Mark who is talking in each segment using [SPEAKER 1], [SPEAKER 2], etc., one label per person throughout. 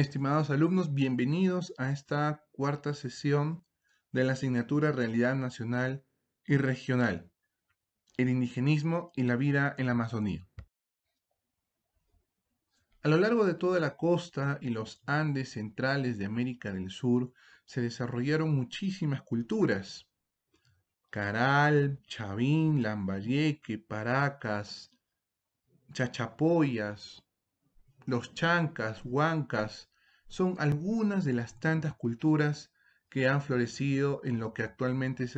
[SPEAKER 1] Estimados alumnos, bienvenidos a esta cuarta sesión de la asignatura Realidad Nacional y Regional, el indigenismo y la vida en la Amazonía. A lo largo de toda la costa y los Andes centrales de América del Sur se desarrollaron muchísimas culturas. Caral, Chavín, Lambayeque, Paracas, Chachapoyas, los chancas, huancas, son algunas de las tantas culturas que han florecido en lo que actualmente es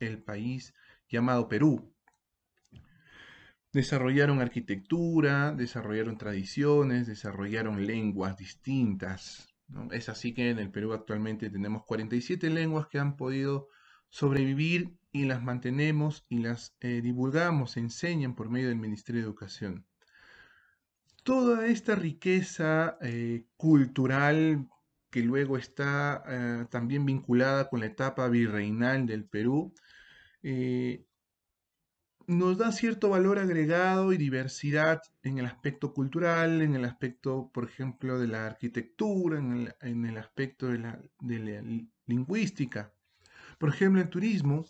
[SPEAKER 1] el, país llamado Perú. Desarrollaron arquitectura, desarrollaron tradiciones, desarrollaron lenguas distintas. Es así que en el Perú actualmente tenemos 47 lenguas que han podido sobrevivir y las mantenemos y las eh, divulgamos, enseñan por medio del Ministerio de Educación toda esta riqueza eh, cultural que luego está eh, también vinculada con la etapa virreinal del Perú, eh, nos da cierto valor agregado y diversidad en el aspecto cultural, en el aspecto, por ejemplo, de la arquitectura, en el, aspecto de la, lingüística. Por ejemplo, el turismo,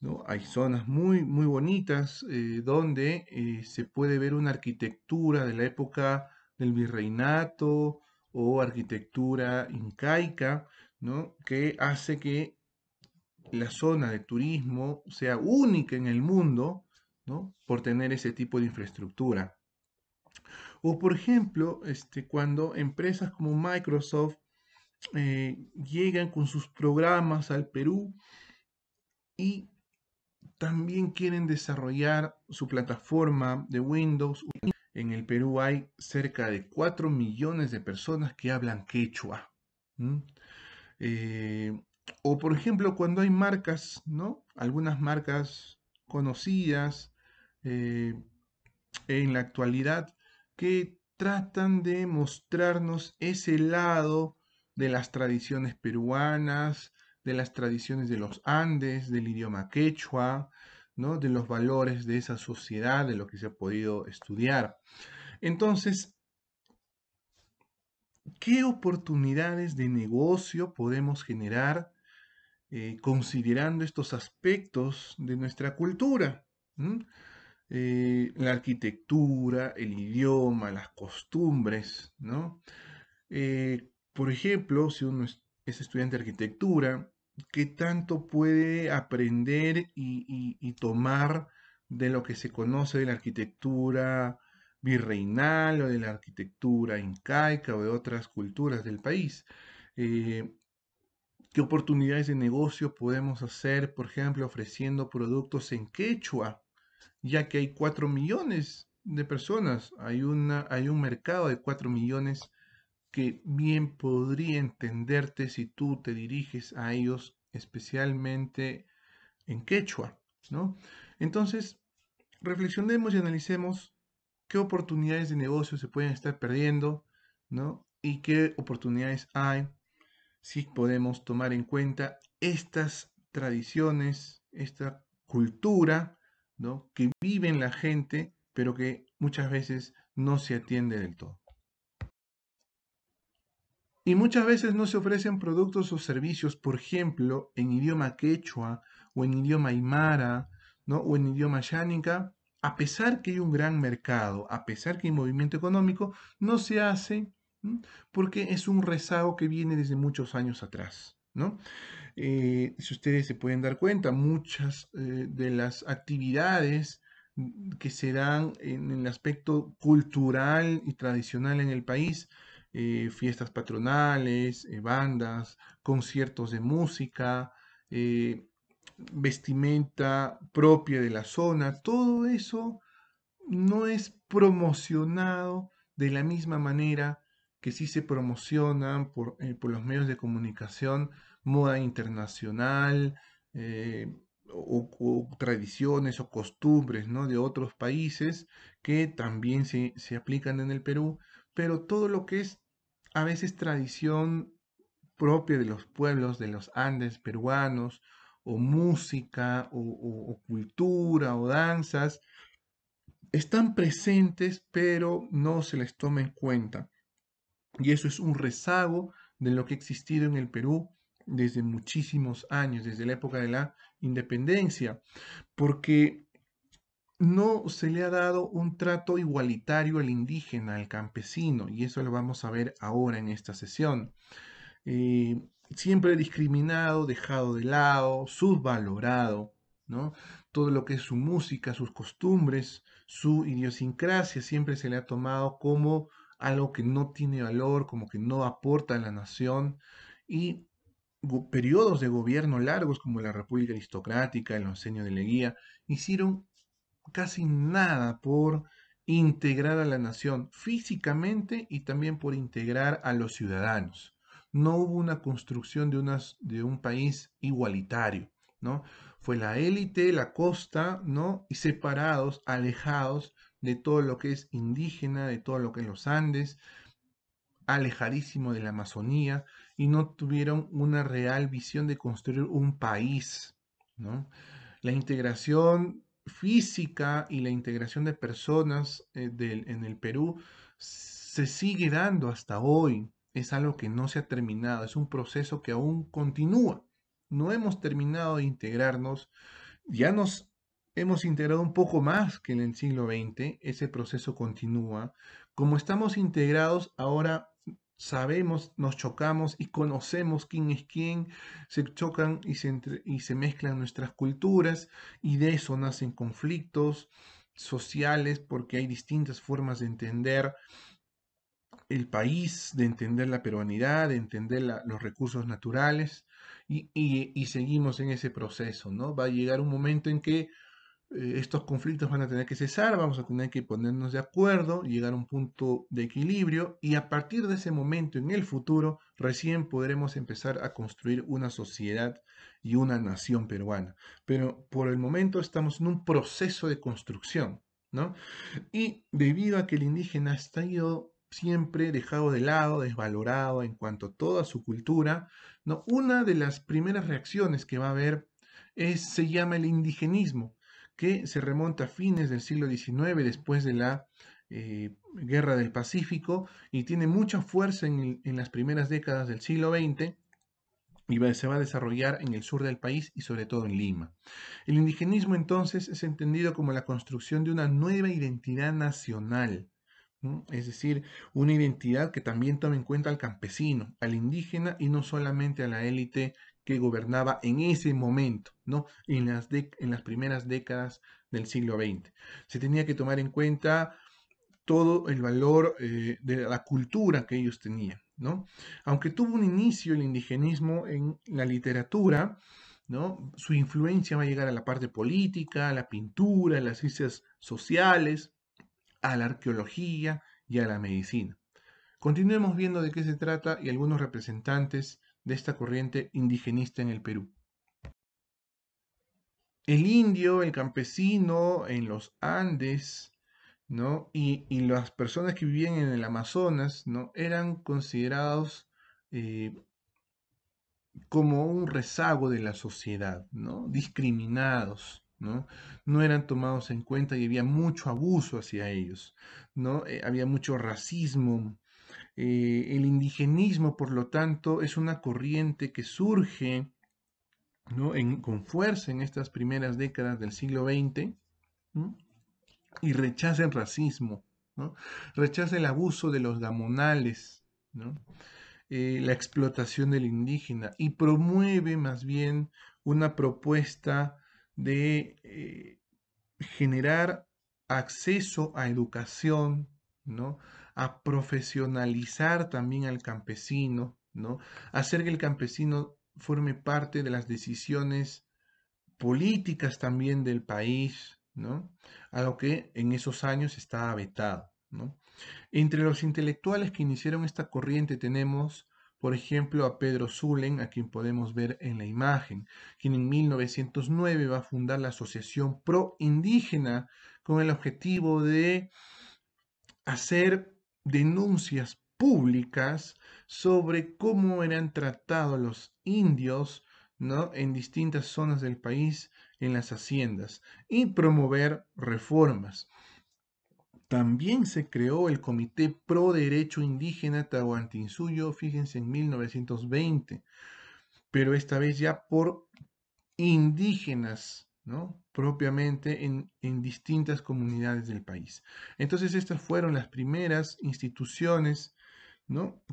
[SPEAKER 1] ¿no? Hay zonas muy, muy bonitas eh, donde eh, se puede ver una arquitectura de la época del virreinato o arquitectura incaica, ¿no? que hace que la zona de turismo sea única en el mundo ¿no? por tener ese tipo de infraestructura. O por ejemplo, este, cuando empresas como Microsoft eh, llegan con sus programas al Perú y también quieren desarrollar su plataforma de Windows. En el Perú hay cerca de 4 millones de personas que hablan quechua. Eh, o por ejemplo, cuando hay marcas, ¿no? Algunas marcas conocidas eh, en la actualidad que tratan de mostrarnos ese lado de las tradiciones peruanas, de las tradiciones de los Andes, del idioma quechua, ¿no? de los valores de esa sociedad, de lo que se ha podido estudiar. Entonces, ¿qué oportunidades de negocio podemos generar eh, considerando estos aspectos de nuestra cultura? Eh, la arquitectura, el idioma, las costumbres, ¿no? Eh, por ejemplo, si uno es estudiante de arquitectura, qué tanto puede aprender y, tomar de lo que se conoce de la arquitectura virreinal o de la arquitectura incaica o de otras culturas del país. Eh, ¿Qué oportunidades de negocio podemos hacer, por ejemplo, ofreciendo productos en quechua, ya que hay 4 millones de personas, hay, hay un mercado de 4 millones que bien podría entenderte si tú te diriges a ellos especialmente en quechua, ¿no? Entonces, reflexionemos y analicemos qué oportunidades de negocio se pueden estar perdiendo, ¿no? Y qué oportunidades hay si podemos tomar en cuenta estas tradiciones, esta cultura, ¿no? Que en la gente, pero que muchas veces no se atiende del todo. Y muchas veces no se ofrecen productos o servicios, por ejemplo, en idioma quechua o en idioma aymara ¿no? o en idioma yánica, a pesar que hay un gran mercado, a pesar que hay movimiento económico, no se hace porque es un rezago que viene desde muchos años atrás. ¿no? Eh, si ustedes se pueden dar cuenta, muchas eh, de las actividades que se dan en el aspecto cultural y tradicional en el país eh, fiestas patronales, eh, bandas, conciertos de música, eh, vestimenta propia de la zona, todo eso no es promocionado de la misma manera que si se promocionan por, los medios de comunicación moda internacional o, tradiciones o costumbres ¿no? de otros países que también se aplican en el Perú pero todo lo que es a veces tradición propia de los pueblos de los Andes peruanos, o música, o, cultura, o danzas, están presentes, pero no se les toma en cuenta. Y eso es un rezago de lo que ha existido en el Perú desde muchísimos años, desde la época de la independencia, porque no se le ha dado un trato igualitario al indígena, al campesino, y eso lo vamos a ver ahora en esta sesión. Eh, siempre discriminado, dejado de lado, subvalorado, ¿no? Todo lo que es su música, sus costumbres, su idiosincrasia, siempre se le ha tomado como algo que no tiene valor, como que no aporta a la nación, y periodos de gobierno largos como la República Aristocrática, el enseño de Leguía, hicieron casi nada por integrar a la nación físicamente y también por integrar a los ciudadanos. No hubo una construcción de, de un país igualitario, ¿no? Fue la élite, la costa, ¿no? Y separados, alejados de todo lo que es indígena, de todo lo que es los Andes, alejadísimo de la Amazonía, y no tuvieron una real visión de construir un país, ¿no? La integración física y la integración de personas eh, del, en el Perú se sigue dando hasta hoy. Es algo que no se ha terminado, es un proceso que aún continúa. No hemos terminado de integrarnos, ya nos hemos integrado un poco más que en el siglo XX, ese proceso continúa. Como estamos integrados, ahora sabemos, nos chocamos y conocemos quién es quién, se chocan y se, mezclan nuestras culturas y de eso nacen conflictos sociales porque hay distintas formas de entender el país, de entender la peruanidad, de entender los recursos naturales y, y, seguimos en ese proceso, ¿no? Va a llegar un momento en que eh, estos conflictos van a tener que cesar, vamos a tener que ponernos de acuerdo, llegar a un punto de equilibrio y a partir de ese momento en el futuro recién podremos empezar a construir una sociedad y una nación peruana. Pero por el momento estamos en un proceso de construcción, ¿no? Y debido a que el indígena ha estado siempre dejado de lado, desvalorado en cuanto a toda su cultura, ¿no? Una de las primeras reacciones que va a haber es, se llama el indigenismo que se remonta a fines del siglo XIX, después de la eh, Guerra del Pacífico, y tiene mucha fuerza en, las primeras décadas del siglo XX, y se va a desarrollar en el sur del país y sobre todo en Lima. El indigenismo entonces es entendido como la construcción de una nueva identidad nacional, es decir, una identidad que también tome en cuenta al campesino, al indígena y no solamente a la élite que gobernaba en ese momento, ¿no? En las, en las primeras décadas del siglo XX. Se tenía que tomar en cuenta todo el valor eh, de la cultura que ellos tenían, ¿no? Aunque tuvo un inicio el indigenismo en la literatura, ¿no? Su influencia va a llegar a la parte política, a la pintura, a las ciencias sociales, a la arqueología y a la medicina. Continuemos viendo de qué se trata y algunos representantes de esta corriente indigenista en el Perú. El indio, el campesino en los Andes, ¿no? Y, las personas que vivían en el Amazonas, ¿no? Eran considerados eh, como un rezago de la sociedad, ¿no? Discriminados, ¿no? No eran tomados en cuenta y había mucho abuso hacia ellos, ¿no? Eh, había mucho racismo, eh, el indigenismo, por lo tanto, es una corriente que surge con fuerza en estas primeras décadas del siglo XX y rechaza el racismo, rechaza el abuso de los gamonales, eh, la explotación del indígena y promueve más bien una propuesta de eh, generar acceso a educación, ¿no? a profesionalizar también al campesino, ¿no? Hacer que el campesino forme parte de las decisiones políticas también del país, ¿no? A lo que en esos años estaba vetado, ¿no? Entre los intelectuales que iniciaron esta corriente tenemos, por ejemplo, a Pedro Zulen, a quien podemos ver en la imagen, quien en 1909 va a fundar la Asociación Proindígena con el objetivo de hacer denuncias públicas sobre cómo eran tratados los indios ¿no? en distintas zonas del país, en las haciendas, y promover reformas. También se creó el Comité Pro Derecho Indígena Tahuantinsuyo, fíjense, en 1920, pero esta vez ya por indígenas propiamente en, distintas comunidades del país. Entonces estas fueron las primeras instituciones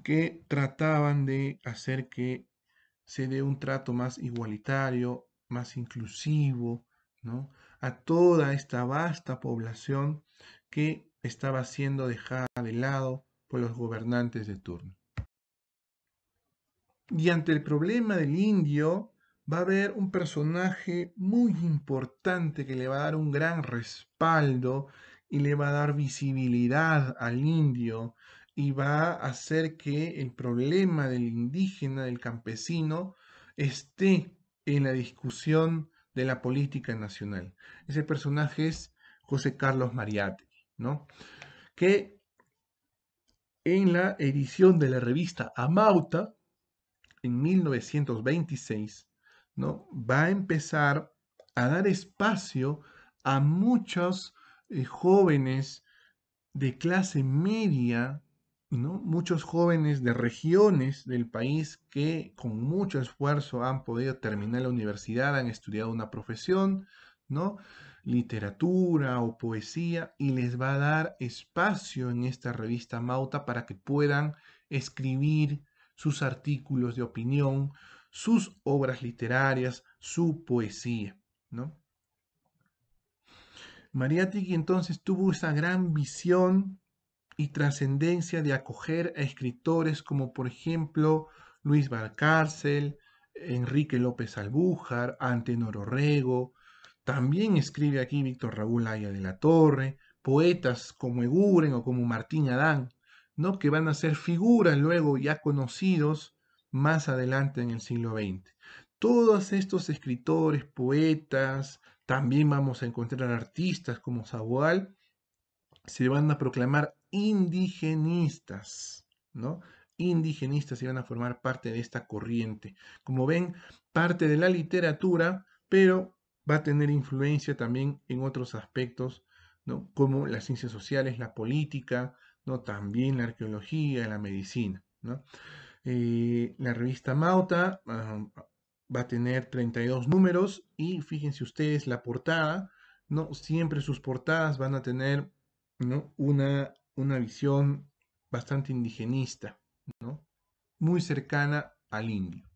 [SPEAKER 1] que trataban de hacer que se dé un trato más igualitario, más inclusivo, a toda esta vasta población que estaba siendo dejada de lado por los gobernantes de turno. Y ante el problema del indio, va a haber un personaje muy importante que le va a dar un gran respaldo y le va a dar visibilidad al indio y va a hacer que el problema del indígena, del campesino, esté en la discusión de la política nacional. Ese personaje es José Carlos Mariátegui, ¿no? Que en la edición de la revista Amauta, en 1926, ¿no? va a empezar a dar espacio a muchos eh, jóvenes de clase media, ¿no? muchos jóvenes de regiones del país que con mucho esfuerzo han podido terminar la universidad, han estudiado una profesión, ¿no? literatura o poesía, y les va a dar espacio en esta revista Mauta para que puedan escribir sus artículos de opinión, sus obras literarias, su poesía, ¿no? Mariátegui entonces tuvo esa gran visión y trascendencia de acoger a escritores como por ejemplo Luis Valcárcel, Enrique López Albújar, Antenor Orrego, también escribe aquí Víctor Raúl Aya de la Torre, poetas como Eguren o como Martín Adán, ¿no? que van a ser figuras luego ya conocidos más adelante en el siglo XX. Todos estos escritores, poetas, también vamos a encontrar artistas como Zahual, se van a proclamar indigenistas, ¿no? Indigenistas se van a formar parte de esta corriente. Como ven, parte de la literatura, pero va a tener influencia también en otros aspectos, ¿no? Como las ciencias sociales, la política, ¿no? También la arqueología, la medicina, ¿no? Eh, la revista Mauta ah, va a tener 32 números y fíjense ustedes la portada, ¿no? Siempre sus portadas van a tener una, una visión bastante indigenista, ¿no? Muy cercana al indio.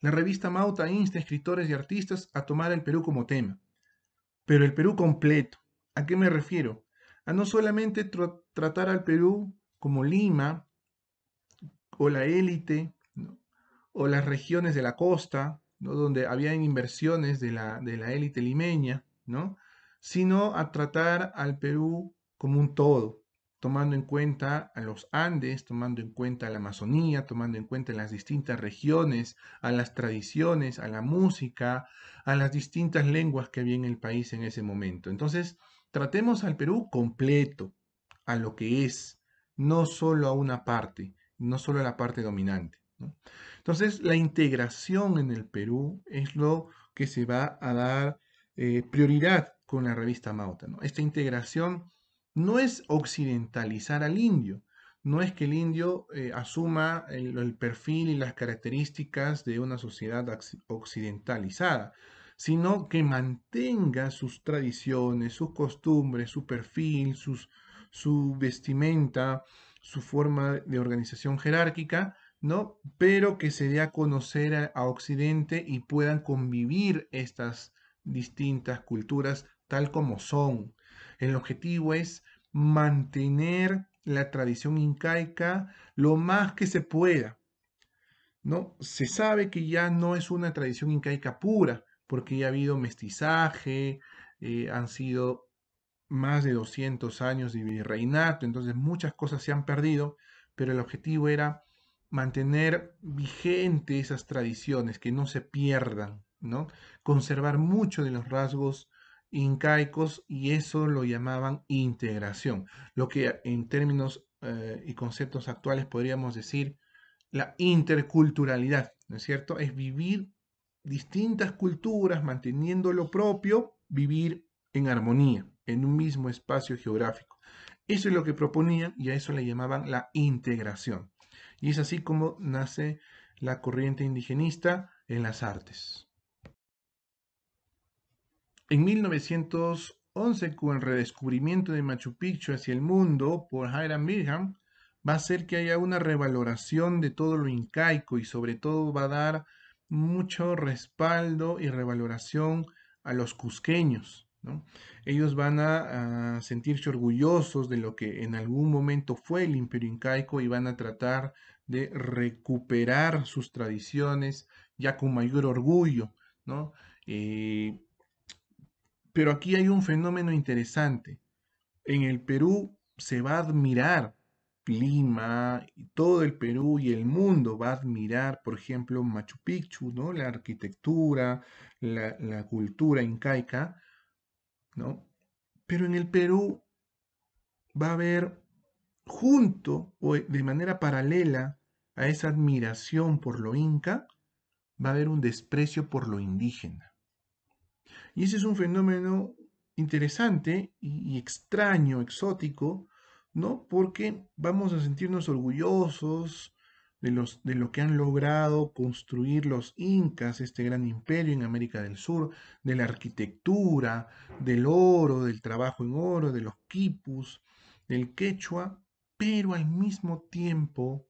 [SPEAKER 1] La revista Mauta insta a escritores y artistas a tomar el Perú como tema, pero el Perú completo. ¿A qué me refiero? A no solamente tratar al Perú como Lima o la élite o las regiones de la costa, ¿no? donde había inversiones de la, élite limeña, ¿no? sino a tratar al Perú como un todo, tomando en cuenta a los Andes, tomando en cuenta a la Amazonía, tomando en cuenta las distintas regiones, a las tradiciones, a la música, a las distintas lenguas que había en el país en ese momento. Entonces, tratemos al Perú completo, a lo que es, no solo a una parte, no solo a la parte dominante. Entonces, la integración en el Perú es lo que se va a dar eh, prioridad con la revista Mauta. Esta integración no es occidentalizar al indio, no es que el indio eh, asuma el, perfil y las características de una sociedad occidentalizada, sino que mantenga sus tradiciones, sus costumbres, su perfil, sus, su vestimenta, su forma de organización jerárquica, ¿no? Pero que se dé a conocer a, Occidente y puedan convivir estas distintas culturas tal como son. El objetivo es mantener la tradición incaica lo más que se pueda. ¿no? Se sabe que ya no es una tradición incaica pura, porque ya ha habido mestizaje, eh, han sido más de 200 años de virreinato, entonces muchas cosas se han perdido, pero el objetivo era mantener vigente esas tradiciones, que no se pierdan, ¿no? Conservar mucho de los rasgos incaicos y eso lo llamaban integración, lo que en términos eh, y conceptos actuales podríamos decir la interculturalidad, ¿no es cierto? Es vivir distintas culturas manteniendo lo propio, vivir en armonía en un mismo espacio geográfico. Eso es lo que proponían y a eso le llamaban la integración. Y es así como nace la corriente indigenista en las artes. En 1911, con el redescubrimiento de Machu Picchu hacia el mundo por Hiram Bingham, va a ser que haya una revaloración de todo lo incaico y sobre todo va a dar mucho respaldo y revaloración a los cusqueños. Ellos van a, sentirse orgullosos de lo que en algún momento fue el imperio incaico y van a tratar de recuperar sus tradiciones ya con mayor orgullo, eh, pero aquí hay un fenómeno interesante. En el Perú se va a admirar Lima, y todo el Perú y el mundo va a admirar, por ejemplo, Machu Picchu, ¿no? La arquitectura, la cultura incaica, ¿no? Pero en el Perú va a haber junto o de manera paralela a esa admiración por lo inca, va a haber un desprecio por lo indígena. Y ese es un fenómeno interesante y extraño, exótico, ¿no? Porque vamos a sentirnos orgullosos, de, los, de lo que han logrado construir los incas, este gran imperio en América del Sur, de la arquitectura, del oro, del trabajo en oro, de los quipus, del quechua, pero al mismo tiempo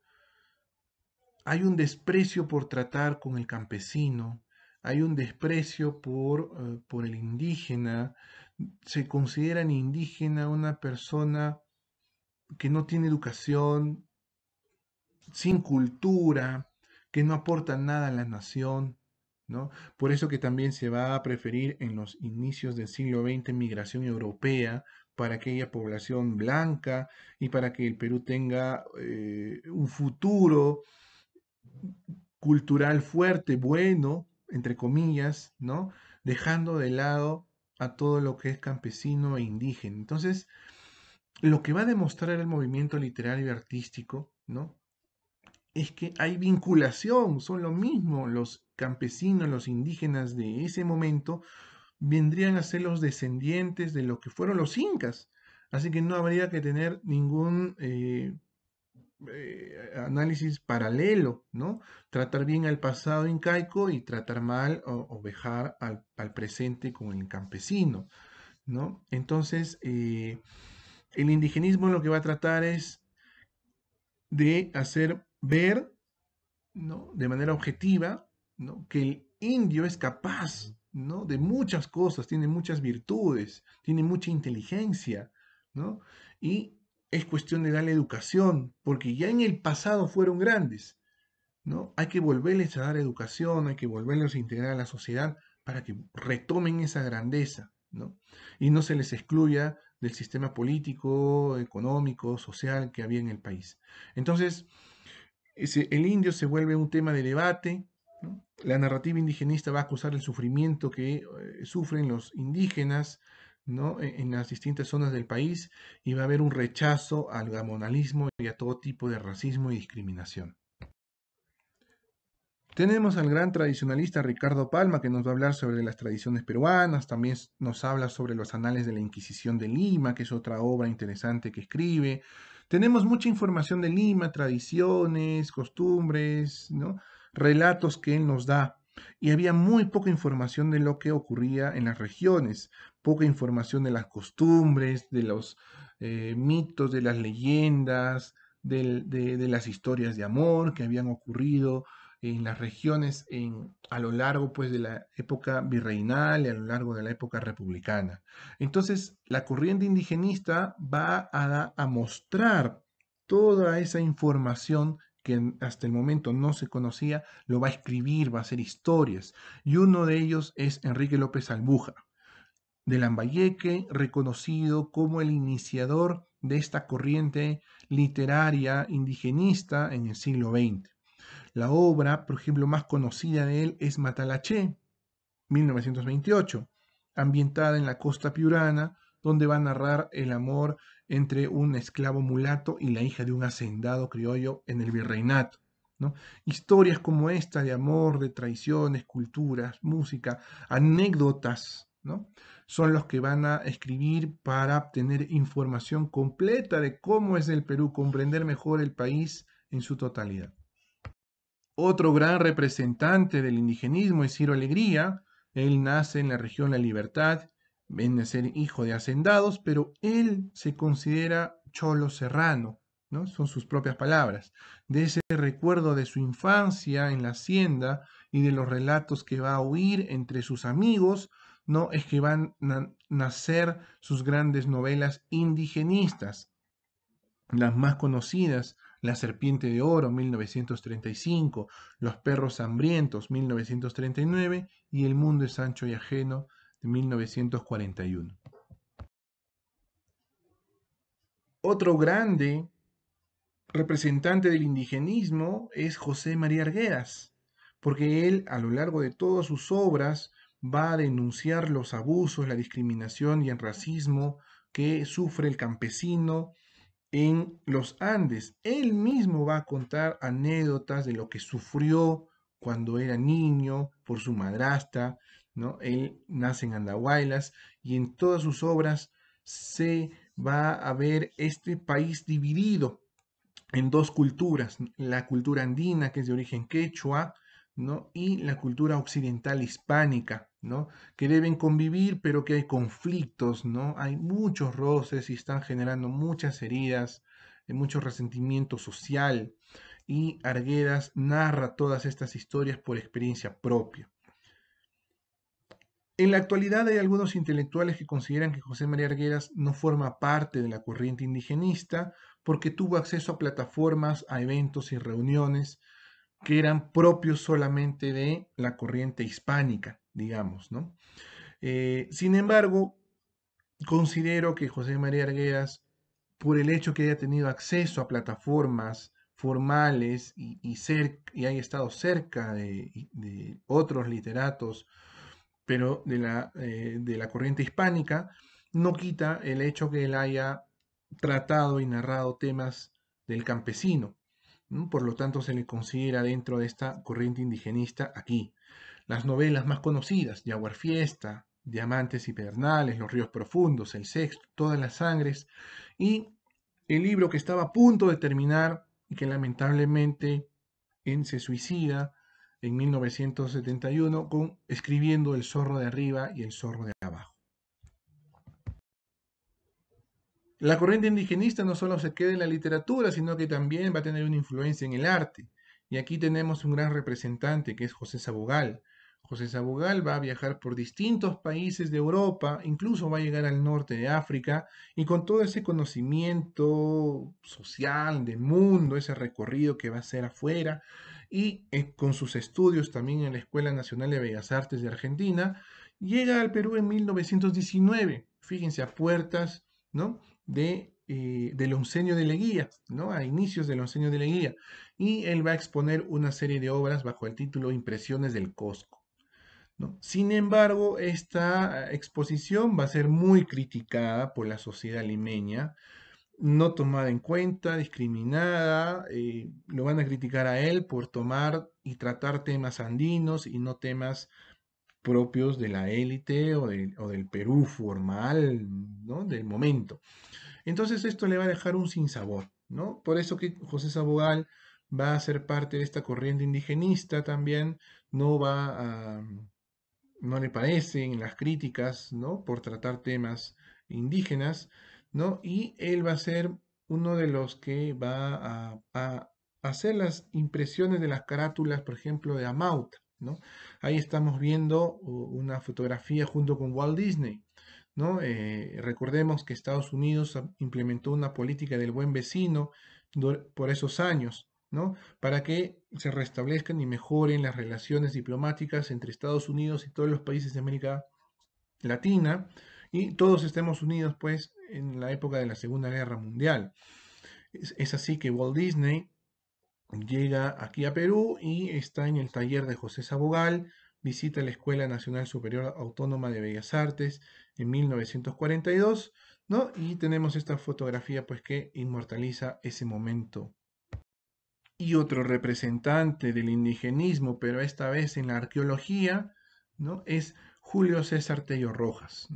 [SPEAKER 1] hay un desprecio por tratar con el campesino, hay un desprecio por, eh, por el indígena, se considera indígena una persona que no tiene educación, sin cultura, que no aporta nada a la nación. ¿no? Por eso que también se va a preferir en los inicios del siglo XX migración europea para aquella población blanca y para que el Perú tenga eh, un futuro cultural fuerte, bueno, entre comillas, ¿no? Dejando de lado a todo lo que es campesino e indígena. Entonces, lo que va a demostrar el movimiento literario y artístico, ¿no? es que hay vinculación, son lo mismo. Los campesinos, los indígenas de ese momento, vendrían a ser los descendientes de lo que fueron los incas. Así que no habría que tener ningún eh, eh, análisis paralelo, ¿no? Tratar bien al pasado incaico y tratar mal o, o dejar al, presente con el campesino, ¿no? Entonces, eh, el indigenismo lo que va a tratar es de hacer ver ¿no? de manera objetiva ¿no? que el indio es capaz ¿no? de muchas cosas, tiene muchas virtudes, tiene mucha inteligencia, y es cuestión de darle educación, porque ya en el pasado fueron grandes. ¿no? Hay que volverles a dar educación, hay que volverlos a integrar a la sociedad para que retomen esa grandeza ¿no? y no se les excluya del sistema político, económico, social que había en el país. Entonces, el indio se vuelve un tema de debate. La narrativa indigenista va a acusar el sufrimiento que eh, sufren los indígenas e, en, las distintas zonas del país y va a haber un rechazo al gamonalismo y a todo tipo de racismo y discriminación. Tenemos al gran tradicionalista Ricardo Palma que nos va a hablar sobre las tradiciones peruanas, también nos habla sobre los anales de la Inquisición de Lima, que es otra obra interesante que escribe, tenemos mucha información de Lima, tradiciones, costumbres, ¿no? relatos que él nos da. Y había muy poca información de lo que ocurría en las regiones, poca información de las costumbres, de los eh, mitos, de las leyendas, de, las historias de amor que habían ocurrido en las regiones a lo largo pues, de la época virreinal y a lo largo de la época republicana. Entonces, la corriente indigenista va a, a mostrar toda esa información que hasta el momento no se conocía, lo va a escribir, va a hacer historias. Y uno de ellos es Enrique López Albuja, de Lambayeque, reconocido como el iniciador de esta corriente literaria indigenista en el siglo XX. La obra, por ejemplo, más conocida de él es *Matalache* 1928, ambientada en la costa piurana, donde va a narrar el amor entre un esclavo mulato y la hija de un hacendado criollo en el virreinato. Historias como esta de amor, de traiciones, culturas, música, anécdotas, ¿no? son los que van a escribir para obtener información completa de cómo es el Perú, comprender mejor el país en su totalidad. Otro gran representante del indigenismo es Ciro Alegría. Él nace en la región La Libertad, viene a ser hijo de hacendados, pero él se considera cholo serrano, ¿no? Son sus propias palabras. De ese recuerdo de su infancia en la hacienda y de los relatos que va a oír entre sus amigos, ¿no? Es que van a nacer sus grandes novelas indigenistas. Las más conocidas la Serpiente de Oro, 1935, Los Perros Hambrientos, 1939 y El Mundo es Ancho y Ajeno, de 1941. Otro grande representante del indigenismo es José María Arguedas, porque él a lo largo de todas sus obras va a denunciar los abusos, la discriminación y el racismo que sufre el campesino en los Andes. Él mismo va a contar anécdotas de lo que sufrió cuando era niño por su madrasta, ¿no? Él nace en Andahuaylas y en todas sus obras se va a ver este país dividido en dos culturas, la cultura andina que es de origen quechua y la cultura occidental hispánica, ¿no? que deben convivir, pero que hay conflictos, ¿no? hay muchos roces y están generando muchas heridas, eh, mucho resentimiento social. Y Arguedas narra todas estas historias por experiencia propia. En la actualidad hay algunos intelectuales que consideran que José María Arguedas no forma parte de la corriente indigenista porque tuvo acceso a plataformas, a eventos y reuniones que eran propios solamente de la corriente hispánica, digamos, ¿no? Eh, sin embargo, considero que José María Arguedas, por el hecho que haya tenido acceso a plataformas formales y, haya estado cerca de, otros literatos, pero de la, eh, de la corriente hispánica, no quita el hecho que él haya tratado y narrado temas del campesino, por lo tanto, se le considera dentro de esta corriente indigenista aquí. Las novelas más conocidas, Jaguar Fiesta, Diamantes Pedernales, Los Ríos Profundos, El Sexto, Todas las Sangres, y el libro que estaba a punto de terminar y que lamentablemente en, se suicida en 1971 con escribiendo El zorro de arriba y El zorro de abajo. La corriente indigenista no solo se queda en la literatura, sino que también va a tener una influencia en el arte. Y aquí tenemos un gran representante que es José Sabogal. José Sabogal va a viajar por distintos países de Europa, incluso va a llegar al norte de África, y con todo ese conocimiento social, de mundo, ese recorrido que va a hacer afuera, y eh, con sus estudios también en la Escuela Nacional de Bellas Artes de Argentina, llega al Perú en 1919, fíjense a puertas, ¿no? de, eh, del oncenio de Leguía, ¿no? a inicios del Oncenio de Leguía. Y él va a exponer una serie de obras bajo el título Impresiones del Cosco. Sin embargo, esta eh, exposición va a ser muy criticada por la sociedad limeña, no tomada en cuenta, discriminada, eh, lo van a criticar a él por tomar y tratar temas andinos y no temas propios de la élite o, del Perú formal, ¿no? Del momento. Entonces esto le va a dejar un sinsabor, ¿no? Por eso que José Sabogal va a ser parte de esta corriente indigenista también, no va a, no le parecen las críticas, ¿no? Por tratar temas indígenas, ¿no? Y él va a ser uno de los que va a, a hacer las impresiones de las carátulas, por ejemplo, de Amauta, Ahí estamos viendo una fotografía junto con Walt Disney. ¿no? Eh, recordemos que Estados Unidos implementó una política del buen vecino por esos años, ¿no? para que se restablezcan y mejoren las relaciones diplomáticas entre Estados Unidos y todos los países de América Latina y todos estemos unidos pues en la época de la Segunda Guerra Mundial. es así que Walt Disney llega aquí a Perú y está en el taller de José Sabogal, visita la Escuela Nacional Superior Autónoma de Bellas Artes en 1942, ¿no? Y tenemos esta fotografía pues que inmortaliza ese momento. Y otro representante del indigenismo, pero esta vez en la arqueología, ¿no? Es Julio César Tello Rojas,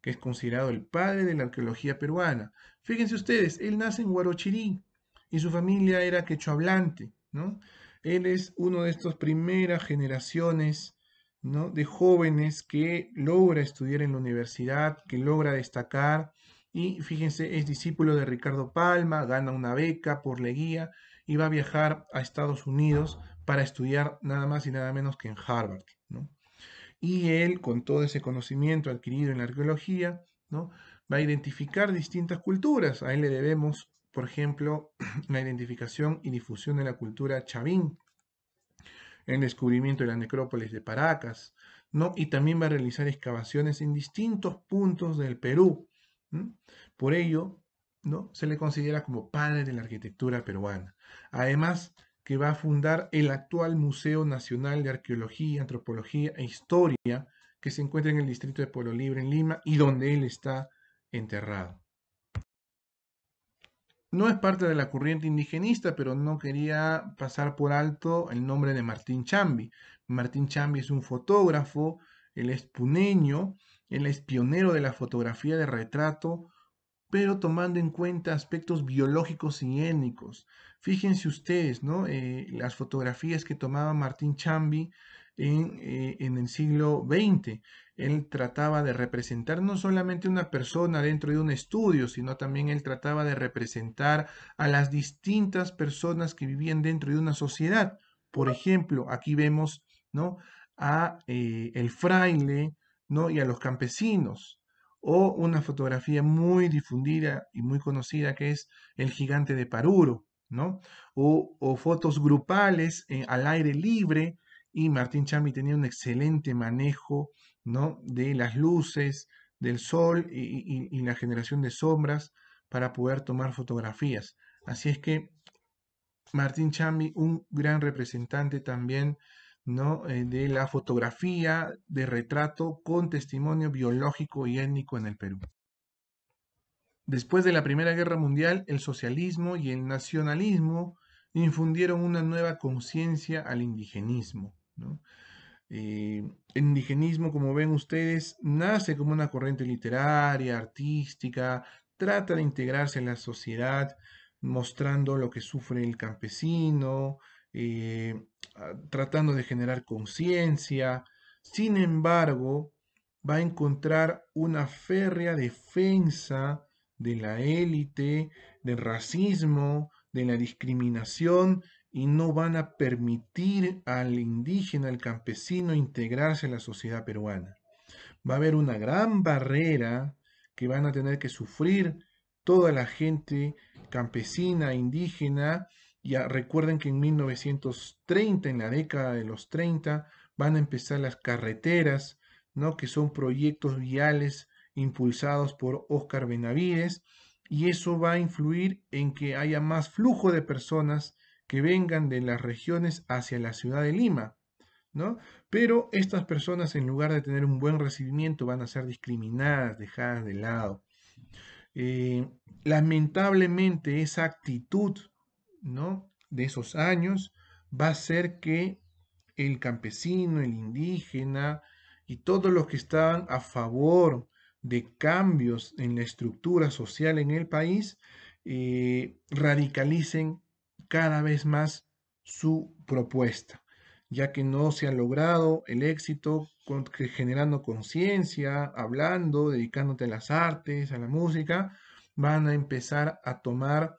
[SPEAKER 1] que es considerado el padre de la arqueología peruana. Fíjense ustedes, él nace en Huarochirí, y su familia era quechohablante, ¿no? Él es uno de estas primeras generaciones ¿no? de jóvenes que logra estudiar en la universidad, que logra destacar. Y fíjense, es discípulo de Ricardo Palma, gana una beca por Leguía y va a viajar a Estados Unidos para estudiar nada más y nada menos que en Harvard. Y él, con todo ese conocimiento adquirido en la arqueología, ¿no? va a identificar distintas culturas. A él le debemos por ejemplo, la identificación y difusión de la cultura chavín, el descubrimiento de la necrópolis de Paracas, ¿no? y también va a realizar excavaciones en distintos puntos del Perú. Por ello, ¿no? se le considera como padre de la arquitectura peruana. Además, que va a fundar el actual Museo Nacional de Arqueología, Antropología e Historia, que se encuentra en el distrito de Pueblo Libre, en Lima, y donde él está enterrado. No es parte de la corriente indigenista, pero no quería pasar por alto el nombre de Martín Chambi. Martín Chambi es un fotógrafo, él es puneño, él es pionero de la fotografía de retrato, pero tomando en cuenta aspectos biológicos y étnicos. Fíjense ustedes, ¿no? Eh, las fotografías que tomaba Martín Chambi eh, en, el siglo XX. Él trataba de representar no solamente una persona dentro de un estudio, sino también él trataba de representar a las distintas personas que vivían dentro de una sociedad. Por ejemplo, aquí vemos ¿no? a eh, el fraile ¿no? y a los campesinos, o una fotografía muy difundida y muy conocida que es el gigante de Paruro, ¿no? o, fotos grupales eh, al aire libre, y Martín Chambi tenía un excelente manejo de las luces, del sol y, la generación de sombras para poder tomar fotografías. Así es que Martín Chambi, un gran representante también eh, de la fotografía de retrato con testimonio biológico y étnico en el Perú. Después de la Primera Guerra Mundial, el socialismo y el nacionalismo infundieron una nueva conciencia al indigenismo. Eh, el indigenismo, como ven ustedes, nace como una corriente literaria, artística, trata de integrarse en la sociedad mostrando lo que sufre el campesino, eh, ah, tratando de generar conciencia. Sin embargo, va a encontrar una férrea defensa de la élite, del racismo, de la discriminación y no van a permitir al indígena, al campesino, integrarse a la sociedad peruana. Va a haber una gran barrera que van a tener que sufrir toda la gente campesina, indígena. Ya recuerden que en 1930, en la década de los 30, van a empezar las carreteras, ¿no? que son proyectos viales impulsados por Óscar Benavides, y eso va a influir en que haya más flujo de personas que vengan de las regiones hacia la ciudad de Lima, ¿no? Pero estas personas, en lugar de tener un buen recibimiento, van a ser discriminadas, dejadas de lado. Eh, lamentablemente, esa actitud, ¿no? De esos años va a ser que el campesino, el indígena y todos los que estaban a favor de cambios en la estructura social en el país eh, radicalicen cada vez más su propuesta, ya que no se ha logrado el éxito generando conciencia, hablando, dedicándote a las artes, a la música, van a empezar a tomar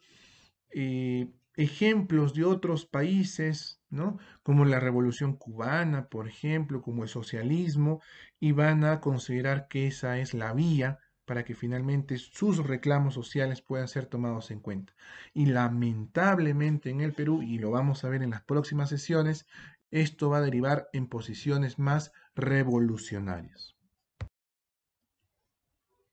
[SPEAKER 1] eh, ejemplos de otros países, ¿no? Como la revolución cubana, por ejemplo, como el socialismo, y van a considerar que esa es la vía para que finalmente sus reclamos sociales puedan ser tomados en cuenta. Y lamentablemente en el Perú, y lo vamos a ver en las próximas sesiones, esto va a derivar en posiciones más revolucionarias.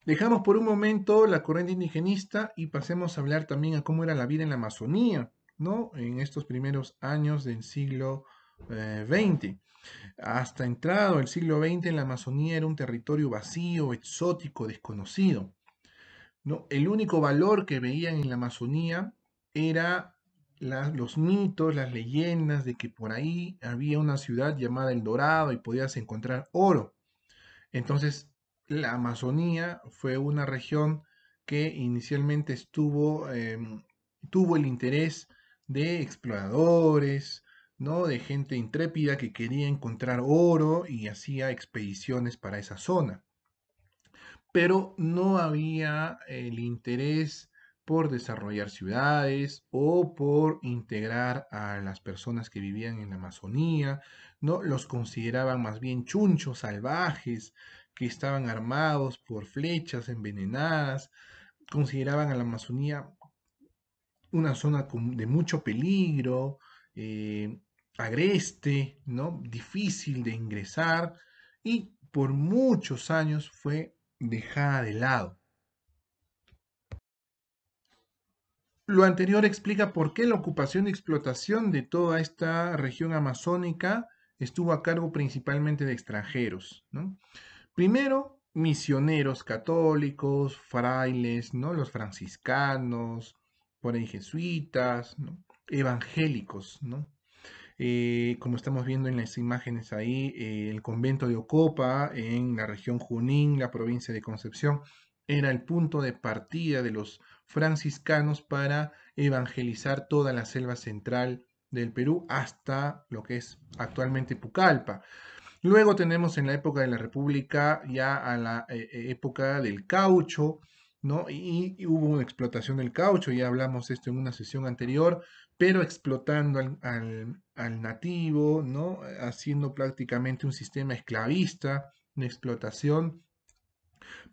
[SPEAKER 1] Dejamos por un momento la corriente indigenista y pasemos a hablar también a cómo era la vida en la Amazonía, ¿no? En estos primeros años del siglo 20. Eh, Hasta entrado el siglo XX en la Amazonía era un territorio vacío, exótico, desconocido. ¿no? El único valor que veían en la Amazonía era los mitos, las leyendas de que por ahí había una ciudad llamada El Dorado y podías encontrar oro. Entonces, la Amazonía fue una región que inicialmente em, tuvo el interés de exploradores, de gente intrépida que quería encontrar oro y hacía expediciones para esa zona. Pero no había el interés por desarrollar ciudades o por integrar a las personas que vivían en la Amazonía, ¿no? Los consideraban más bien chunchos, salvajes, que estaban armados por flechas envenenadas, consideraban a la Amazonía una zona de mucho peligro, eh, agreste, ¿no? difícil de ingresar y por muchos años fue dejada de lado. Lo anterior explica por qué la ocupación y explotación de toda esta región amazónica estuvo a cargo principalmente de extranjeros. ¿no? Primero, misioneros católicos, frailes, ¿no? los franciscanos, por ahí jesuitas, ¿no? evangélicos, ¿no? Eh, como estamos viendo en las imágenes ahí, eh, el convento de Ocopa en la región Junín, la provincia de Concepción, era el punto de partida de los franciscanos para evangelizar toda la selva central del Perú hasta lo que es actualmente Pucallpa. Luego tenemos en la época de la República ya a la eh, época del caucho, ¿no? Y, hubo una explotación del caucho, ya hablamos esto en una sesión anterior, pero explotando al, al, al nativo, ¿no? haciendo prácticamente un sistema esclavista de explotación,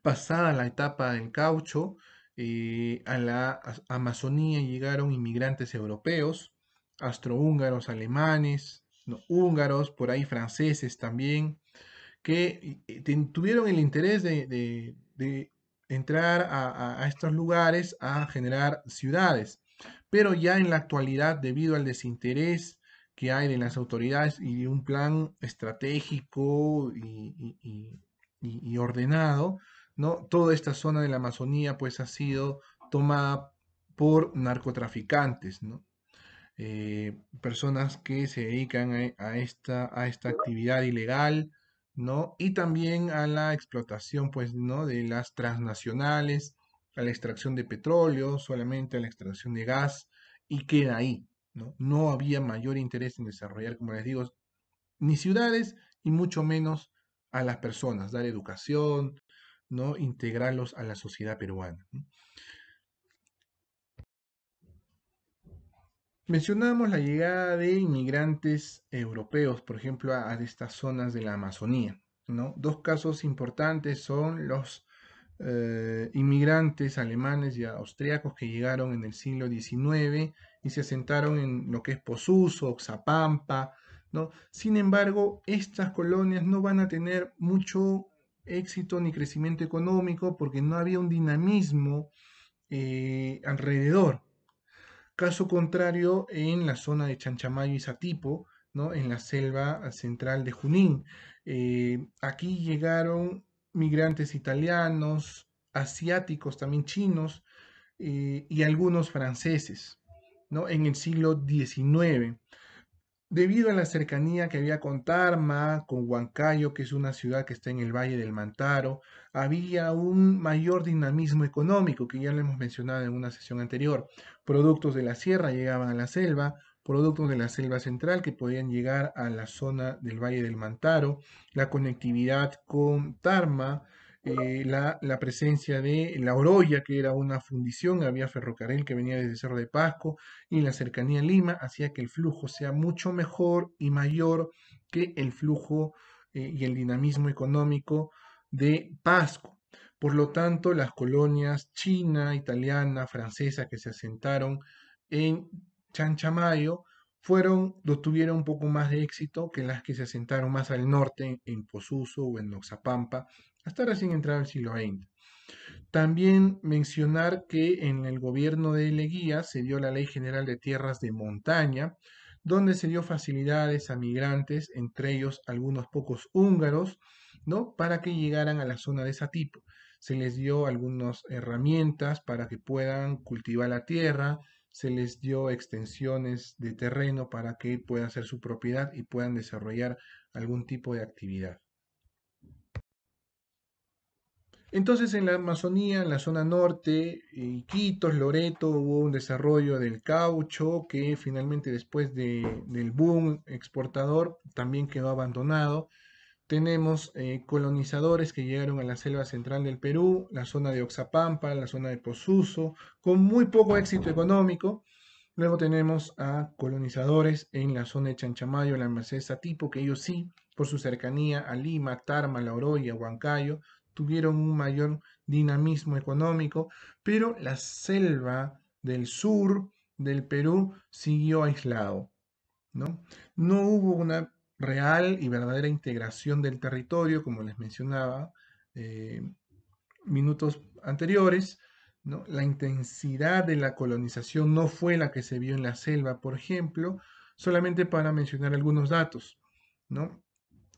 [SPEAKER 1] pasada la etapa del caucho, eh, a la Amazonía llegaron inmigrantes europeos, astrohúngaros, alemanes, húngaros, por ahí franceses también, que eh, tuvieron el interés de, entrar a, estos lugares a generar ciudades. Pero ya en la actualidad, debido al desinterés que hay de las autoridades y de un plan estratégico y, ordenado, ¿no? Toda esta zona de la Amazonía pues ha sido tomada por narcotraficantes, ¿no? Eh, personas que se dedican a, esta, a esta actividad ilegal, ¿no? Y también a la explotación, pues, ¿no? De las transnacionales, a la extracción de petróleo, solamente a la extracción de gas, y queda ahí, ¿no? había mayor interés en desarrollar, como les digo, ni ciudades y mucho menos a las personas, dar educación, ¿no? integrarlos a la sociedad peruana. Mencionamos la llegada de inmigrantes europeos, por ejemplo, a, estas zonas de la Amazonía. Dos casos importantes son los eh, inmigrantes alemanes y austriacos que llegaron en el siglo XIX y se asentaron en lo que es Pozuzo, Oxapampa, ¿no? Sin embargo, estas colonias no van a tener mucho éxito ni crecimiento económico porque no había un dinamismo eh, alrededor. Caso contrario, en la zona de Chanchamayo y Satipo, ¿no? en la selva central de Junín. Eh, aquí llegaron migrantes italianos, asiáticos, también chinos eh, y algunos franceses en el siglo XIX. Debido a la cercanía que había con Tarma, con Huancayo, que es una ciudad que está en el Valle del Mantaro, había un mayor dinamismo económico, que ya lo hemos mencionado en una sesión anterior. Productos de la sierra llegaban a la selva, productos de la selva central que podían llegar a la zona del Valle del Mantaro, la conectividad con Tarma, eh, la, presencia de La Oroya, que era una fundición, había ferrocarril que venía desde Cerro de Pasco y la cercanía a Lima hacía que el flujo sea mucho mejor y mayor que el flujo eh, y el dinamismo económico de Pasco. Por lo tanto, las colonias china, italiana, francesa que se asentaron en Chanchamayo fueron, tuvieron un poco más de éxito que las que se asentaron más al norte, en, Pozuzo o en Oxapampa, hasta recién entrado el siglo XX. También mencionar que en el gobierno de Leguía se dio la Ley General de Tierras de Montaña, donde se dio facilidades a migrantes, entre ellos algunos pocos húngaros, ¿no? para que llegaran a la zona de tipo. Se les dio algunas herramientas para que puedan cultivar la tierra, se les dio extensiones de terreno para que puedan ser su propiedad y puedan desarrollar algún tipo de actividad. Entonces en la Amazonía, en la zona norte, Iquitos, Loreto, hubo un desarrollo del caucho que finalmente después del boom exportador también quedó abandonado. Tenemos eh, colonizadores que llegaron a la selva central del Perú, la zona de Oxapampa, la zona de Pozuzo, con muy poco éxito económico. Luego tenemos a colonizadores en la zona de Chanchamayo, la Merced tipo, que ellos sí, por su cercanía a Lima, Tarma, La Oroya, Huancayo, tuvieron un mayor dinamismo económico, pero la selva del sur del Perú siguió aislado. ¿no? hubo una real y verdadera integración del territorio, como les mencionaba eh, minutos anteriores. La intensidad de la colonización no fue la que se vio en la selva, por ejemplo, solamente para mencionar algunos datos.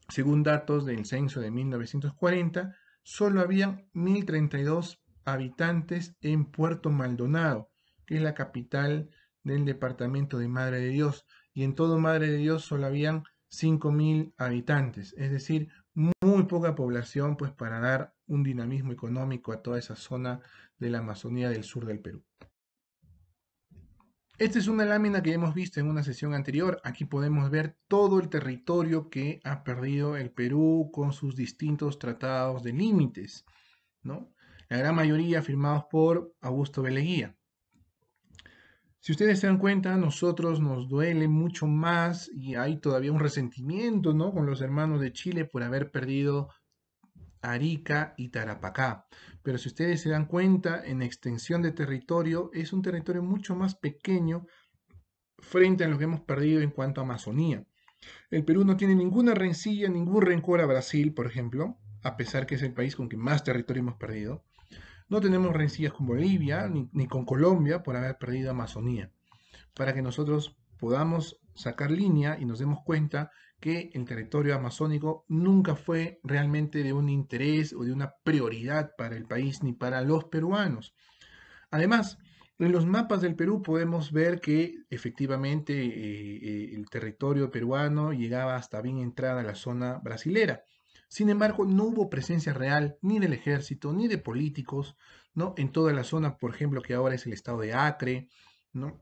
[SPEAKER 1] Según datos del censo de 1940, solo había 1.032 habitantes en Puerto Maldonado, que es la capital del departamento de Madre de Dios, y en todo Madre de Dios solo habían 5.000 habitantes, es decir, muy poca población pues para dar un dinamismo económico a toda esa zona de la Amazonía del sur del Perú. Esta es una lámina que hemos visto en una sesión anterior. Aquí podemos ver todo el territorio que ha perdido el Perú con sus distintos tratados de límites, ¿no? La gran mayoría firmados por Augusto Beleguía. Si ustedes se dan cuenta, a nosotros nos duele mucho más y hay todavía un resentimiento, ¿no? Con los hermanos de Chile por haber perdido Arica y Tarapacá. Pero si ustedes se dan cuenta, en extensión de territorio es un territorio mucho más pequeño frente a lo que hemos perdido en cuanto a Amazonía. El Perú no tiene ninguna rencilla, ningún rencor a Brasil, por ejemplo, a pesar que es el país con que más territorio hemos perdido. No tenemos rencillas con Bolivia ni, ni con Colombia por haber perdido Amazonía. Para que nosotros podamos sacar línea y nos demos cuenta que el territorio amazónico nunca fue realmente de un interés o de una prioridad para el país ni para los peruanos. Además, en los mapas del Perú podemos ver que efectivamente eh, eh, el territorio peruano llegaba hasta bien entrada a la zona brasilera. Sin embargo, no hubo presencia real ni del ejército ni de políticos, ¿no? En toda la zona, por ejemplo, que ahora es el estado de Acre, ¿no?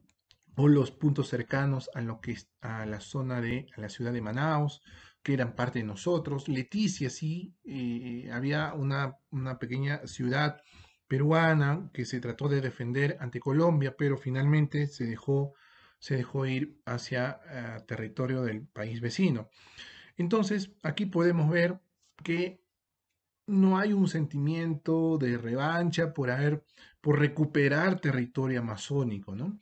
[SPEAKER 1] o los puntos cercanos a lo que a la zona de la ciudad de Manaus, que eran parte de nosotros. Leticia, sí, eh, eh, había una, pequeña ciudad peruana que se trató de defender ante Colombia, pero finalmente se dejó, se dejó ir hacia ah, territorio del país vecino. Entonces, aquí podemos ver que no hay un sentimiento de revancha por haber, por recuperar territorio amazónico, ¿no?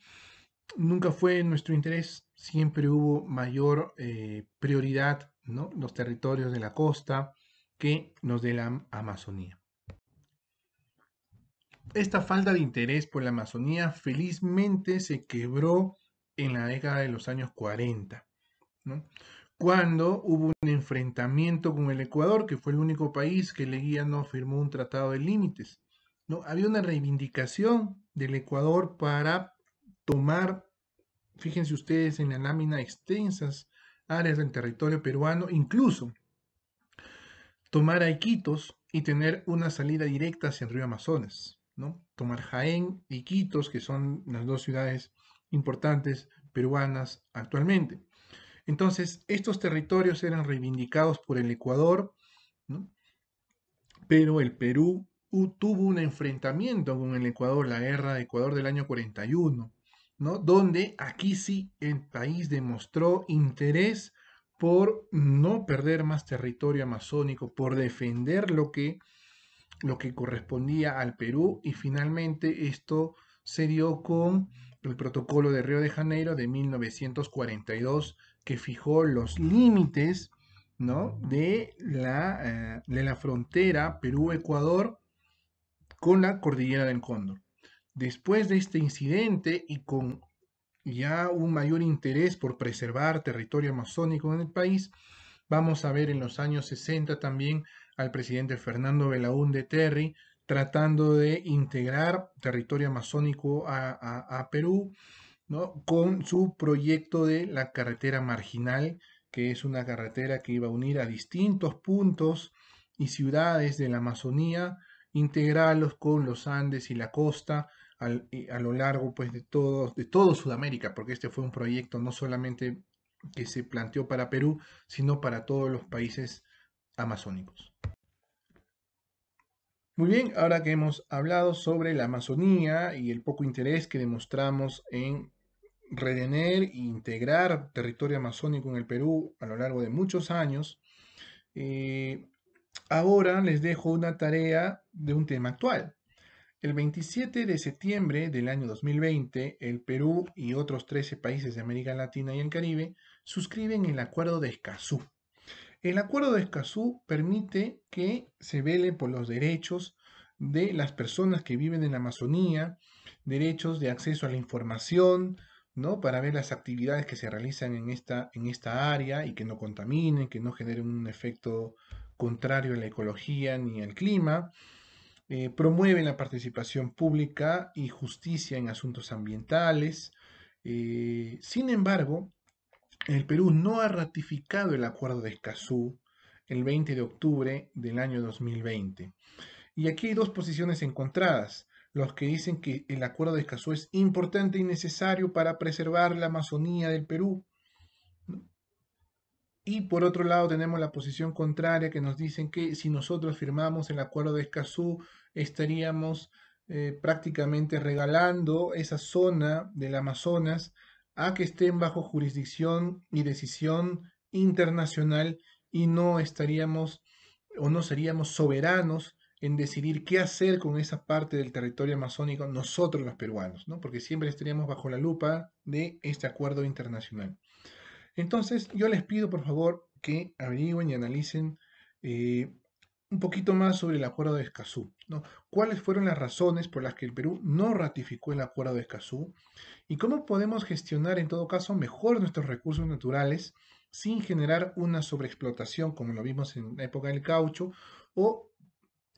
[SPEAKER 1] nunca fue nuestro interés, siempre hubo mayor eh, prioridad ¿no? los territorios de la costa que los de la Amazonía. Esta falta de interés por la Amazonía felizmente se quebró en la década de los años 40, cuando hubo un enfrentamiento con el Ecuador, que fue el único país que Leguía no firmó un tratado de límites. ¿no? Había una reivindicación del Ecuador para tomar, fíjense ustedes en la lámina, extensas áreas del territorio peruano, incluso tomar a Iquitos y tener una salida directa hacia el río Amazonas, ¿no? Tomar Jaén y Iquitos, que son las dos ciudades importantes peruanas actualmente. Entonces, estos territorios eran reivindicados por el Ecuador, pero el Perú uh, tuvo un enfrentamiento con el Ecuador, la guerra de Ecuador del año 41, donde aquí sí el país demostró interés por no perder más territorio amazónico, por defender lo que, lo que correspondía al Perú y finalmente esto se dio con el protocolo de Río de Janeiro de 1942 que fijó los límites ¿no? de, la, eh, de la frontera Perú-Ecuador con la cordillera del Cóndor. Después de este incidente y con ya un mayor interés por preservar territorio amazónico en el país, vamos a ver en los años 60 también al presidente Fernando de Terry tratando de integrar territorio amazónico a, Perú con su proyecto de la carretera marginal, que es una carretera que iba a unir a distintos puntos y ciudades de la Amazonía, integrarlos con los Andes y la costa, a lo largo pues, de, todo, de todo Sudamérica, porque este fue un proyecto no solamente que se planteó para Perú, sino para todos los países amazónicos. Muy bien, ahora que hemos hablado sobre la Amazonía y el poco interés que demostramos en retener e integrar territorio amazónico en el Perú a lo largo de muchos años, eh, ahora les dejo una tarea de un tema actual, el 27 de septiembre del año 2020, el Perú y otros 13 países de América Latina y el Caribe suscriben el Acuerdo de Escazú. El Acuerdo de Escazú permite que se vele por los derechos de las personas que viven en la Amazonía, derechos de acceso a la información, ¿no? Para ver las actividades que se realizan en esta, en esta área y que no contaminen, que no generen un efecto contrario a la ecología ni al clima eh, promueven la participación pública y justicia en asuntos ambientales. Eh, sin embargo, el Perú no ha ratificado el Acuerdo de Escazú el 20 de octubre del año 2020. Y aquí hay dos posiciones encontradas. Los que dicen que el Acuerdo de Escazú es importante y necesario para preservar la Amazonía del Perú y por otro lado tenemos la posición contraria que nos dicen que si nosotros firmamos el acuerdo de Escazú estaríamos eh, prácticamente regalando esa zona del Amazonas a que estén bajo jurisdicción y decisión internacional y no estaríamos o no seríamos soberanos en decidir qué hacer con esa parte del territorio amazónico nosotros los peruanos, ¿no? porque siempre estaríamos bajo la lupa de este acuerdo internacional. Entonces, yo les pido por favor que averigüen y analicen eh, un poquito más sobre el acuerdo de Escazú. ¿no? ¿Cuáles fueron las razones por las que el Perú no ratificó el acuerdo de Escazú? ¿Y cómo podemos gestionar en todo caso mejor nuestros recursos naturales sin generar una sobreexplotación como lo vimos en la época del caucho? ¿O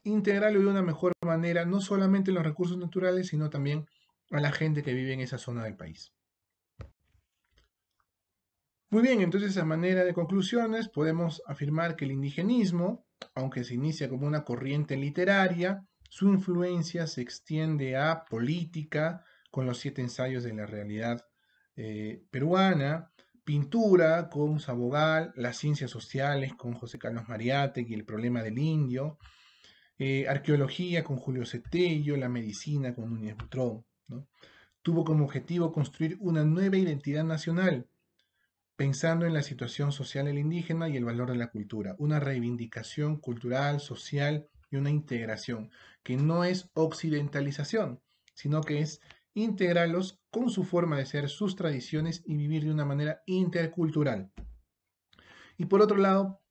[SPEAKER 1] integrarlo de una mejor manera no solamente en los recursos naturales, sino también a la gente que vive en esa zona del país? Muy bien, entonces a manera de conclusiones podemos afirmar que el indigenismo, aunque se inicia como una corriente literaria, su influencia se extiende a política, con los siete ensayos de la realidad eh, peruana, pintura con Sabogal, las ciencias sociales con José Carlos y el problema del indio, eh, arqueología con Julio Cetello, la medicina con Núñez Butrón. Tuvo como objetivo construir una nueva identidad nacional pensando en la situación social del indígena y el valor de la cultura, una reivindicación cultural, social y una integración, que no es occidentalización, sino que es integrarlos con su forma de ser, sus tradiciones y vivir de una manera intercultural. Y por otro lado,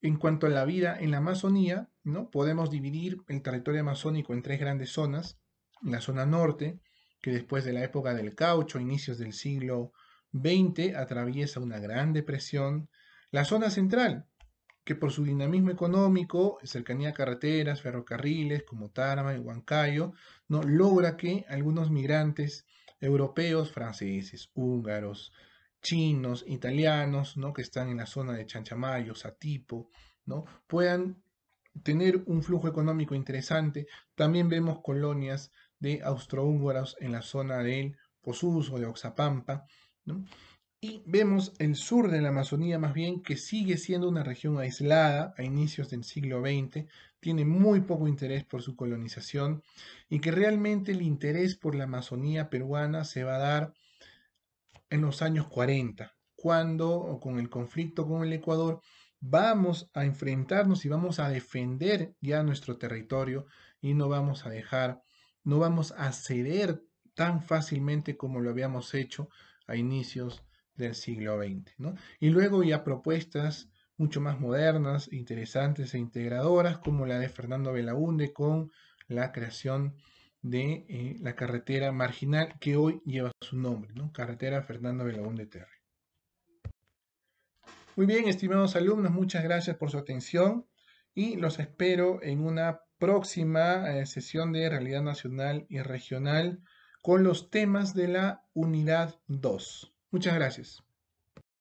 [SPEAKER 1] en cuanto a la vida en la Amazonía, ¿no? podemos dividir el territorio amazónico en tres grandes zonas. La zona norte, que después de la época del caucho, inicios del siglo 20 atraviesa una gran depresión. La zona central, que por su dinamismo económico, cercanía a carreteras, ferrocarriles como Tarma y Huancayo, ¿no? logra que algunos migrantes europeos, franceses, húngaros, chinos, italianos, ¿no? que están en la zona de Chanchamayo, Satipo, ¿no? puedan tener un flujo económico interesante. También vemos colonias de austrohúngaros en la zona del Posuso, de Oxapampa, y vemos el sur de la Amazonía más bien que sigue siendo una región aislada a inicios del siglo XX, tiene muy poco interés por su colonización y que realmente el interés por la Amazonía peruana se va a dar en los años 40, cuando con el conflicto con el Ecuador vamos a enfrentarnos y vamos a defender ya nuestro territorio y no vamos a dejar, no vamos a ceder tan fácilmente como lo habíamos hecho a inicios del siglo XX. ¿no? Y luego ya propuestas mucho más modernas, interesantes e integradoras, como la de Fernando Belaunde con la creación de eh, la carretera marginal que hoy lleva su nombre, ¿no? Carretera Fernando Belaunde Terry. Muy bien, estimados alumnos, muchas gracias por su atención y los espero en una próxima eh, sesión de Realidad Nacional y Regional con los temas de la unidad 2. Muchas gracias.